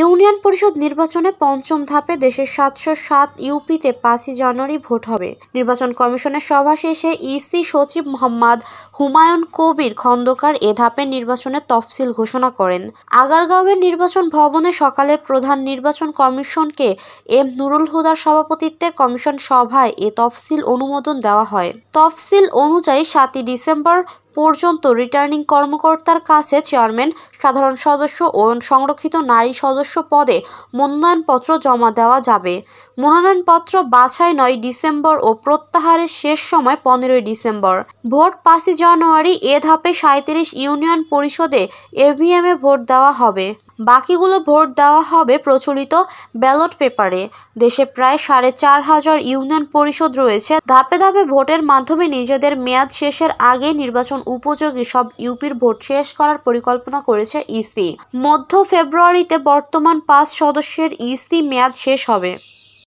union পরিষদ নির্বাচনে পঞ্চম ধাপে দেশের সাতশো সাত ইউপিতে পাঁচই জানুয়ারি ভোট হবে নির্বাচন কমিশনের সভা শেষে ইসি সচিব মোহাম্মদ হুমায়ুন কবির খন্দকার এ ধাপে নির্বাচনের তফসিল ঘোষণা করেন আগারগাঁওয়ের নির্বাচন ভবনে সকালে প্রধান নির্বাচন কমিশনকে এম নুরুল হুদার সভাপতিত্বে কমিশন সভায় এ তফসিল অনুমোদন দেওয়া হয় তফসিল অনুযায়ী সাতই ডিসেম্বর পর্যন্ত রিটার্নিং কর্মকর্তার কাছে চেয়ারম্যান সাধারণ সদস্য ও সংরক্ষিত নারী সদস্য পদে মনোনয়নপত্র জমা দেওয়া যাবে মনোনয়নপত্র বাছাই নয় ডিসেম্বর ও প্রত্যাহারের শেষ সময় পনেরোই ডিসেম্বর ভোট পাঁচই জানুয়ারি এ ধাপে সাঁত্রিশ ইউনিয়ন পরিষদে এভিএমে ভোট দেওয়া হবে বাকিগুলো ভোট দেওয়া হবে প্রচলিত ব্যালট পেপারে দেশে প্রায় সাড়ে চার হাজার ইউনিয়ন পরিষদ রয়েছে ধাপে ধাপে ভোটের মাধ্যমে নিজেদের মেয়াদ শেষের আগে নির্বাচন উপযোগী সব ইউপির ভোট শেষ করার পরিকল্পনা করেছে ইসি মধ্য ফেব্রুয়ারিতে বর্তমান পাঁচ সদস্যের ইসি মেয়াদ শেষ হবে